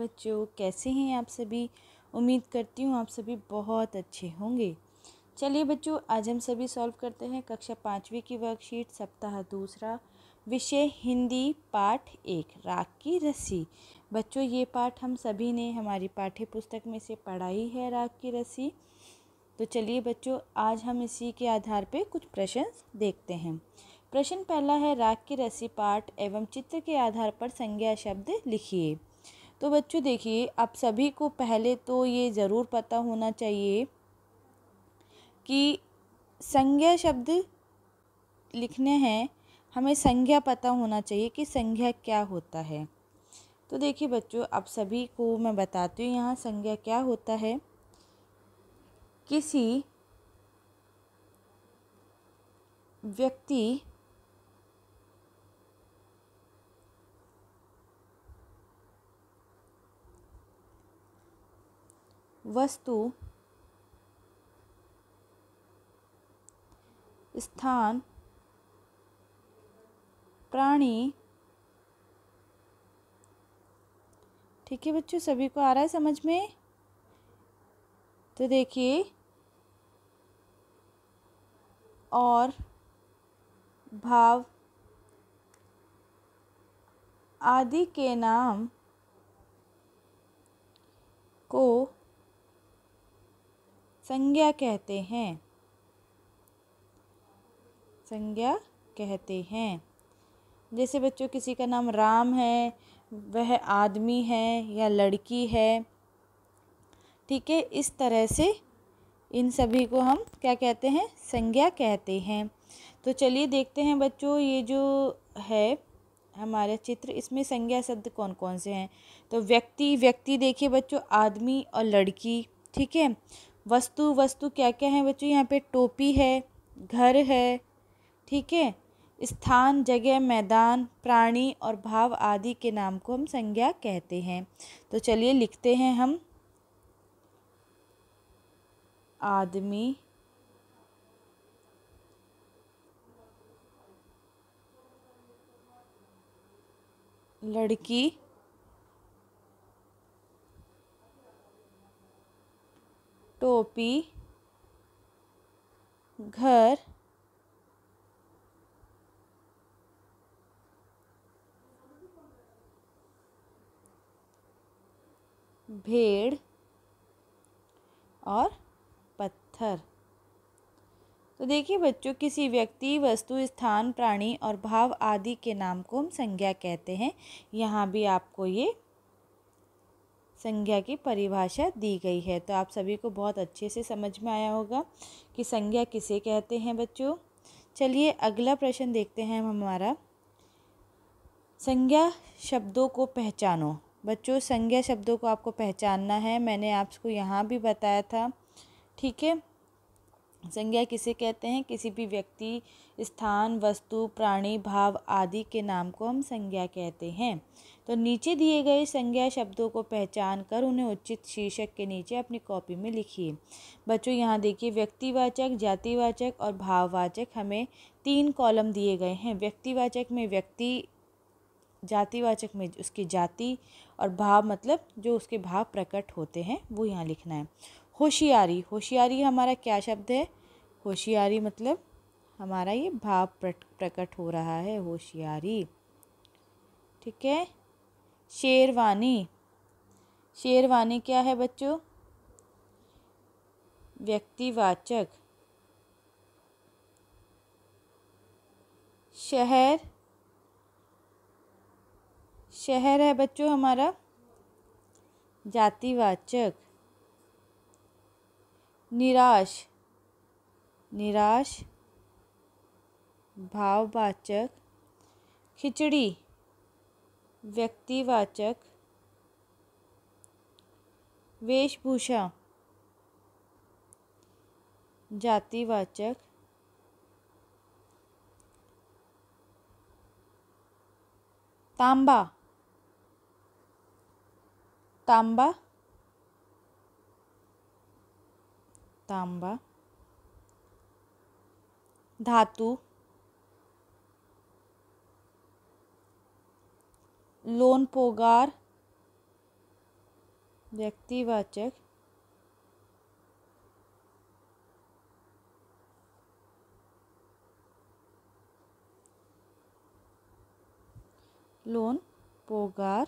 बच्चों कैसे हैं आप सभी उम्मीद करती हूँ आप सभी बहुत अच्छे होंगे चलिए बच्चों आज हम सभी सॉल्व करते हैं कक्षा पाँचवीं की वर्कशीट सप्ताह दूसरा विषय हिंदी पाठ एक राग की रस्सी बच्चों ये पाठ हम सभी ने हमारी पाठ्य पुस्तक में से पढ़ाई है राग की रस्सी तो चलिए बच्चों आज हम इसी के आधार पर कुछ प्रश्न देखते हैं प्रश्न पहला है राग की रस्सी पाठ एवं चित्र के आधार पर संज्ञा शब्द लिखिए तो बच्चों देखिए आप सभी को पहले तो ये ज़रूर पता होना चाहिए कि संज्ञा शब्द लिखने हैं हमें संज्ञा पता होना चाहिए कि संज्ञा क्या होता है तो देखिए बच्चों आप सभी को मैं बताती हूँ यहाँ संज्ञा क्या होता है किसी व्यक्ति वस्तु स्थान प्राणी ठीक है बच्चों सभी को आ रहा है समझ में तो देखिए और भाव आदि के नाम को संज्ञा कहते हैं संज्ञा कहते हैं जैसे बच्चों किसी का नाम राम है वह आदमी है या लड़की है ठीक है इस तरह से इन सभी को हम क्या कहते हैं संज्ञा कहते हैं तो चलिए देखते हैं बच्चों ये जो है हमारे चित्र इसमें संज्ञा शब्द कौन कौन से हैं तो व्यक्ति व्यक्ति देखिए बच्चों आदमी और लड़की ठीक है वस्तु वस्तु क्या क्या हैं बच्चों यहाँ पे टोपी है घर है ठीक है स्थान जगह मैदान प्राणी और भाव आदि के नाम को हम संज्ञा कहते हैं तो चलिए लिखते हैं हम आदमी लड़की टोपी घर भेड़ और पत्थर तो देखिए बच्चों किसी व्यक्ति वस्तु स्थान प्राणी और भाव आदि के नाम को हम संज्ञा कहते हैं यहाँ भी आपको ये संज्ञा की परिभाषा दी गई है तो आप सभी को बहुत अच्छे से समझ में आया होगा कि संज्ञा किसे कहते हैं बच्चों चलिए अगला प्रश्न देखते हैं हम हमारा संज्ञा शब्दों को पहचानो बच्चों संज्ञा शब्दों को आपको पहचानना है मैंने आपको यहाँ भी बताया था ठीक है संज्ञा किसे कहते हैं किसी भी व्यक्ति स्थान वस्तु प्राणी भाव आदि के नाम को हम संज्ञा कहते हैं तो नीचे दिए गए संज्ञा शब्दों को पहचान कर उन्हें उचित शीर्षक के नीचे अपनी कॉपी में लिखिए बच्चों यहाँ देखिए व्यक्तिवाचक जातिवाचक और भाववाचक हमें तीन कॉलम दिए गए हैं व्यक्तिवाचक में व्यक्ति जातिवाचक में उसकी जाति और भाव मतलब जो उसके भाव प्रकट होते हैं वो यहाँ लिखना है होशियारी होशियारी हमारा क्या शब्द है होशियारी मतलब हमारा ये भाव प्रकट हो रहा है होशियारी ठीक है शेरवानी शेरवानी क्या है बच्चों व्यक्तिवाचक शहर शहर है बच्चों हमारा जातिवाचक निराश निराश भाववाचक खिचड़ी व्यक्तिवाचक वेशभूषा जातिवाचक तांबा तांबा तांबा धातु लोन पोगार व्यक्तिवाचक लोन पोगार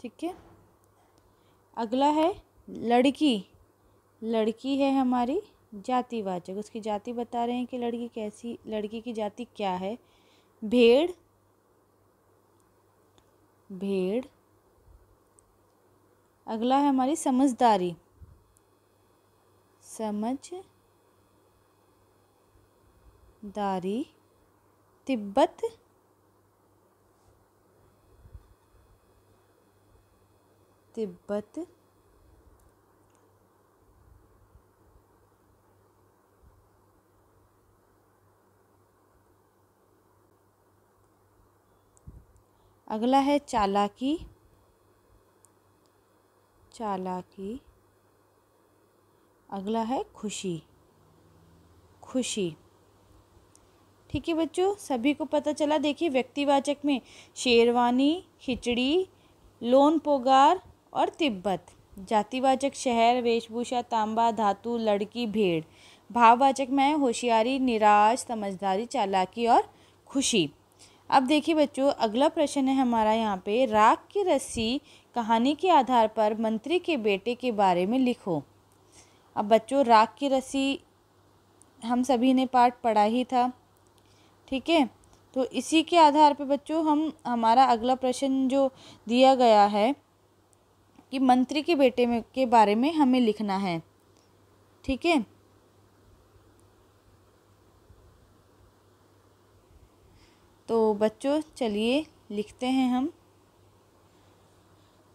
ठीक है अगला है लड़की लड़की है हमारी जातिवाचक उसकी जाति बता रहे हैं कि लड़की कैसी लड़की की जाति क्या है भेड़ भेड़ अगला है हमारी समझदारी समझदारी तिब्बत तिब्बत अगला है चालाकी चालाकी अगला है खुशी खुशी ठीक है बच्चों सभी को पता चला देखिए व्यक्तिवाचक में शेरवानी खिचड़ी लोन पोगार और तिब्बत जातिवाचक शहर वेशभूषा तांबा धातु लड़की भेड़ भाववाचक में होशियारी निराश समझदारी चालाकी और खुशी अब देखिए बच्चों अगला प्रश्न है हमारा यहाँ पे राग की रस्सी कहानी के आधार पर मंत्री के बेटे के बारे में लिखो अब बच्चों राग की रस्सी हम सभी ने पाठ पढ़ा ही था ठीक है तो इसी के आधार पे बच्चों हम हमारा अगला प्रश्न जो दिया गया है कि मंत्री के बेटे में के बारे में हमें लिखना है ठीक है तो बच्चों चलिए लिखते हैं हम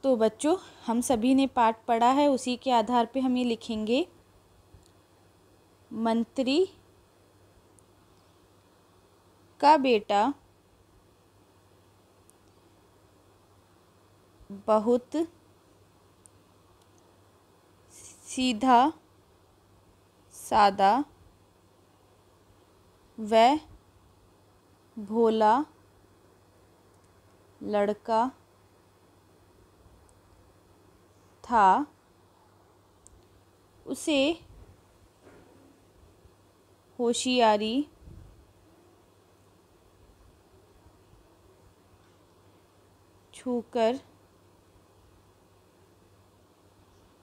तो बच्चों हम सभी ने पाठ पढ़ा है उसी के आधार पे हम ये लिखेंगे मंत्री का बेटा बहुत सीधा सादा वह भोला लड़का था उसे होशियारी छूकर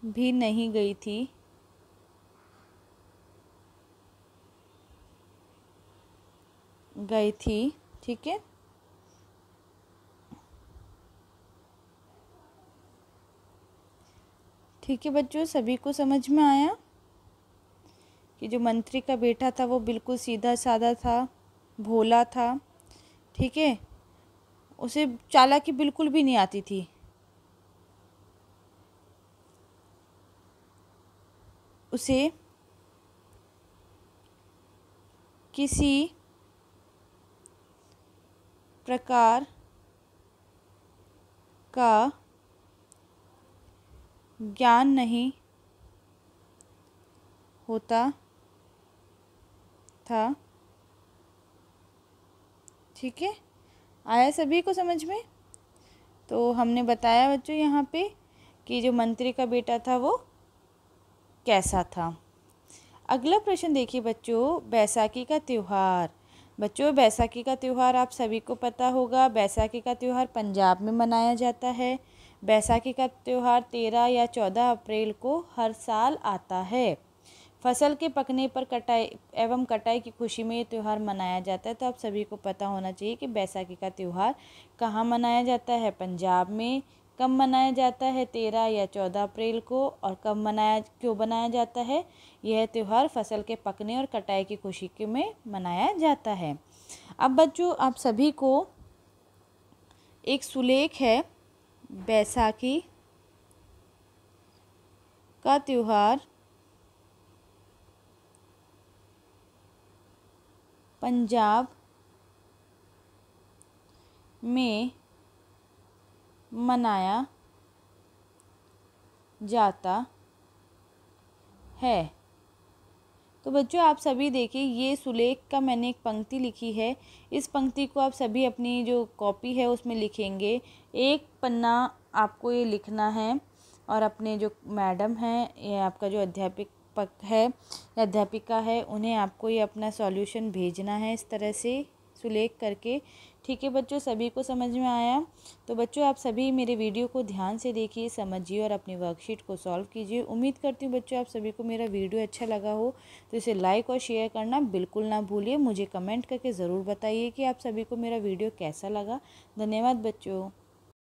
भी नहीं गई थी गई थी ठीक है ठीक है बच्चों सभी को समझ में आया कि जो मंत्री का बेटा था वो बिल्कुल सीधा साधा था भोला था ठीक है उसे चालाकी बिल्कुल भी नहीं आती थी उसे किसी प्रकार का ज्ञान नहीं होता था ठीक है आया सभी को समझ में तो हमने बताया बच्चों यहाँ पे कि जो मंत्री का बेटा था वो कैसा था अगला प्रश्न देखिए बच्चों बैसाखी का त्यौहार बच्चों बैसाखी का त्यौहार आप सभी को पता होगा बैसाखी का त्यौहार पंजाब में मनाया जाता है बैसाखी का त्यौहार तेरह या चौदह अप्रैल को हर साल आता है फसल के पकने पर कटाई एवं कटाई की खुशी में ये त्यौहार मनाया जाता है तो आप सभी को पता होना चाहिए कि बैसाखी का त्यौहार कहाँ मनाया जाता है पंजाब में कब मनाया जाता है तेरह या चौदह अप्रैल को और कब मनाया क्यों मनाया जाता है यह त्यौहार फसल के पकने और कटाई की खुशी के में मनाया जाता है अब बच्चों आप सभी को एक सुलेख है बैसाखी का त्यौहार पंजाब में मनाया जाता है तो बच्चों आप सभी देखिए ये सुलेख का मैंने एक पंक्ति लिखी है इस पंक्ति को आप सभी अपनी जो कॉपी है उसमें लिखेंगे एक पन्ना आपको ये लिखना है और अपने जो मैडम हैं या आपका जो अध्यापक है अध्यापिका है उन्हें आपको ये अपना सॉल्यूशन भेजना है इस तरह से सुलेख करके ठीक है बच्चों सभी को समझ में आया तो बच्चों आप सभी मेरे वीडियो को ध्यान से देखिए समझिए और अपनी वर्कशीट को सॉल्व कीजिए उम्मीद करती हूँ बच्चों आप सभी को मेरा वीडियो अच्छा लगा हो तो इसे लाइक और शेयर करना बिल्कुल ना भूलिए मुझे कमेंट करके ज़रूर बताइए कि आप सभी को मेरा वीडियो कैसा लगा धन्यवाद बच्चों